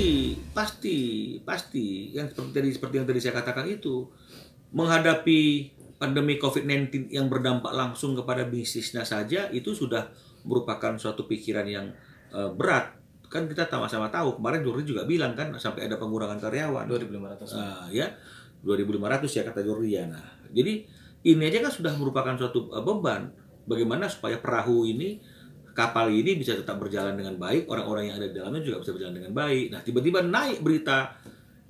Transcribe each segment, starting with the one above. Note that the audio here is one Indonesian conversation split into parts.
pasti pasti pasti yang seperti tadi seperti yang tadi saya katakan itu menghadapi pandemi COVID-19 yang berdampak langsung kepada bisnisnya saja itu sudah merupakan suatu pikiran yang uh, berat kan kita sama-sama tahu kemarin Juri juga bilang kan sampai ada pengurangan karyawan 2500 uh, nah, ya 2500 ya kata Jordi ya nah jadi ini aja kan sudah merupakan suatu uh, beban bagaimana supaya perahu ini kapal ini bisa tetap berjalan dengan baik, orang-orang yang ada di dalamnya juga bisa berjalan dengan baik. Nah, tiba-tiba naik berita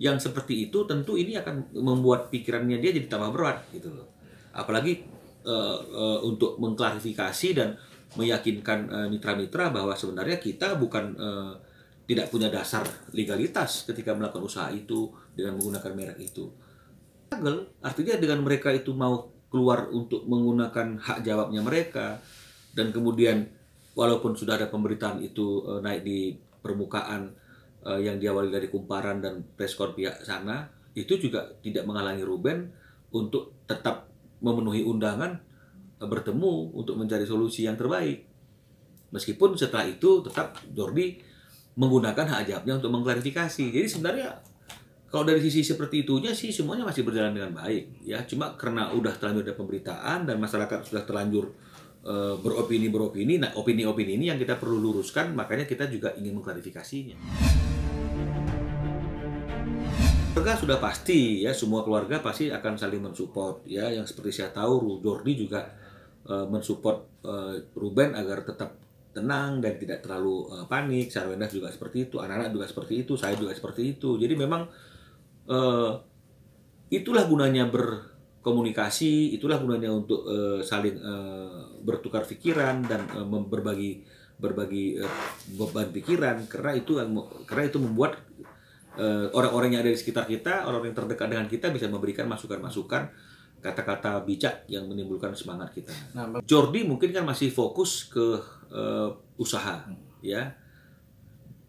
yang seperti itu, tentu ini akan membuat pikirannya dia jadi tambah berat gitu loh. Apalagi uh, uh, untuk mengklarifikasi dan meyakinkan mitra eh, mitra-mitra bahwa sebenarnya kita bukan uh, tidak punya dasar legalitas ketika melakukan usaha itu dengan menggunakan merek itu. Gagal, artinya dengan mereka itu mau keluar untuk menggunakan hak jawabnya mereka dan kemudian walaupun sudah ada pemberitaan itu uh, naik di permukaan uh, yang diawali dari kumparan dan preskor pihak sana itu juga tidak menghalangi Ruben untuk tetap memenuhi undangan uh, bertemu untuk mencari solusi yang terbaik meskipun setelah itu tetap Jordi menggunakan hak ajabnya untuk mengklarifikasi jadi sebenarnya kalau dari sisi seperti itunya sih semuanya masih berjalan dengan baik ya cuma karena udah terlanjur ada pemberitaan dan masyarakat sudah terlanjur Eh, beropini-beropini. Nah, opini-opini ini yang kita perlu luruskan, makanya kita juga ingin mengklarifikasinya. Keluarga sudah pasti ya, semua keluarga pasti akan saling mensupport ya. Yang seperti saya tahu, Jordi juga uh, mensupport uh, Ruben agar tetap tenang dan tidak terlalu uh, panik. Sarwenda juga seperti itu, anak-anak juga seperti itu, saya juga seperti itu. Jadi memang uh, itulah gunanya ber komunikasi itulah gunanya untuk uh, saling uh, bertukar pikiran dan uh, berbagi berbagi uh, beban pikiran karena itu karena itu membuat orang orang-orang yang ada di sekitar kita orang-orang yang terdekat dengan kita bisa memberikan masukan-masukan kata-kata bijak yang menimbulkan semangat kita. Nah, Jordi mungkin kan masih fokus ke uh, usaha hmm. ya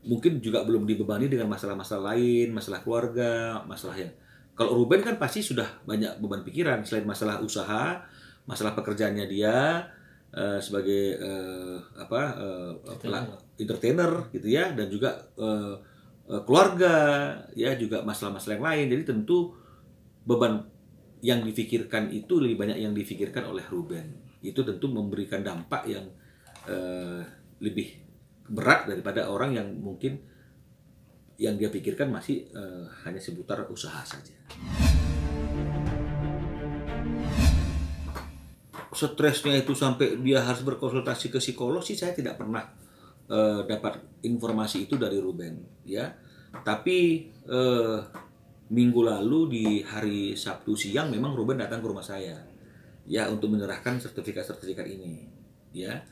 mungkin juga belum dibebani dengan masalah-masalah lain masalah keluarga masalah yang kalau Ruben kan pasti sudah banyak beban pikiran selain masalah usaha, masalah pekerjaannya dia uh, sebagai uh, apa uh, entertainer. entertainer gitu ya dan juga uh, uh, keluarga ya juga masalah-masalah yang lain. Jadi tentu beban yang difikirkan itu lebih banyak yang difikirkan oleh Ruben. Itu tentu memberikan dampak yang uh, lebih berat daripada orang yang mungkin yang dia pikirkan masih uh, hanya seputar usaha saja. Stresnya itu sampai dia harus berkonsultasi ke psikolog sih saya tidak pernah uh, dapat informasi itu dari Ruben ya. Tapi uh, minggu lalu di hari Sabtu siang memang Ruben datang ke rumah saya ya untuk menyerahkan sertifikat-sertifikat ini ya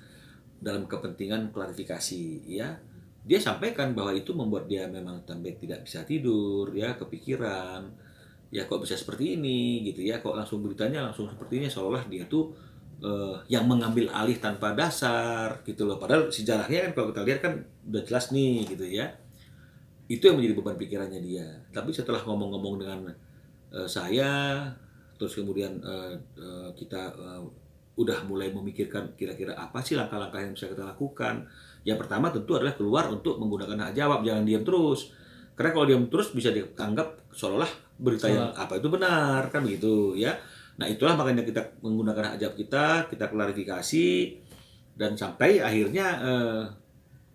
dalam kepentingan klarifikasi ya dia sampaikan bahwa itu membuat dia memang tambah tidak bisa tidur ya kepikiran ya kok bisa seperti ini gitu ya kok langsung beritanya langsung seperti ini seolah dia tuh eh, yang mengambil alih tanpa dasar gitu loh padahal sejarahnya kan kalau kita lihat kan udah jelas nih gitu ya itu yang menjadi beban pikirannya dia tapi setelah ngomong-ngomong dengan eh, saya terus kemudian eh, eh kita eh, udah mulai memikirkan kira-kira apa sih langkah-langkah yang bisa kita lakukan yang pertama tentu adalah keluar untuk menggunakan hak jawab, jangan diam terus. Karena kalau diam terus bisa dianggap seolah-olah berita yang apa itu benar kan begitu ya. Nah itulah makanya kita menggunakan hak jawab kita, kita klarifikasi dan sampai akhirnya eh,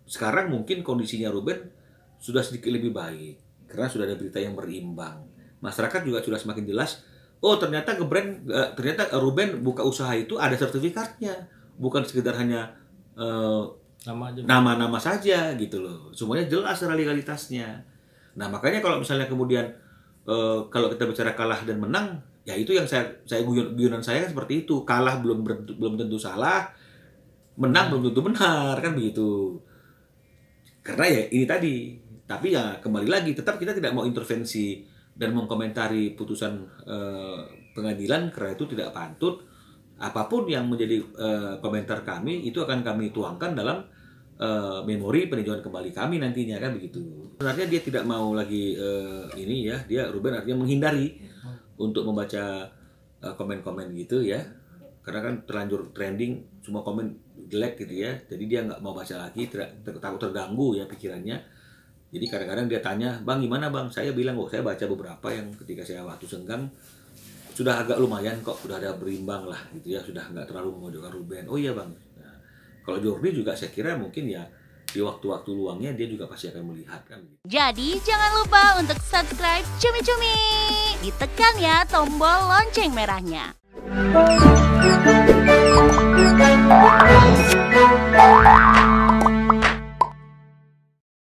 sekarang mungkin kondisinya Ruben sudah sedikit lebih baik karena sudah ada berita yang berimbang. Masyarakat juga sudah semakin jelas. Oh ternyata brand, eh, ternyata Ruben buka usaha itu ada sertifikatnya, bukan sekedar hanya eh, nama-nama saja gitu loh semuanya jelas realitasnya nah makanya kalau misalnya kemudian e, kalau kita bicara kalah dan menang ya itu yang saya saya guyonan saya kan seperti itu kalah belum ber, belum tentu salah menang hmm. belum tentu benar kan begitu karena ya ini tadi tapi ya kembali lagi tetap kita tidak mau intervensi dan mengkomentari putusan e, pengadilan karena itu tidak pantut apapun yang menjadi uh, komentar kami itu akan kami tuangkan dalam uh, memori peninjauan kembali kami nantinya kan begitu. Sebenarnya dia tidak mau lagi uh, ini ya, dia Ruben artinya menghindari untuk membaca komen-komen uh, gitu ya. Karena kan terlanjur trending semua komen jelek gitu ya. Jadi dia nggak mau baca lagi, ter ter takut terganggu ya pikirannya. Jadi kadang-kadang dia tanya, "Bang, gimana, Bang? Saya bilang, "Oh, saya baca beberapa yang ketika saya waktu senggang sudah agak lumayan kok sudah ada berimbang lah gitu ya sudah nggak terlalu memojokkan Ruben oh iya bang nah, kalau Jordi juga saya kira mungkin ya di waktu-waktu luangnya dia juga pasti akan melihat kan. Gitu. Jadi jangan lupa untuk subscribe cumi-cumi. Ditekan ya tombol lonceng merahnya.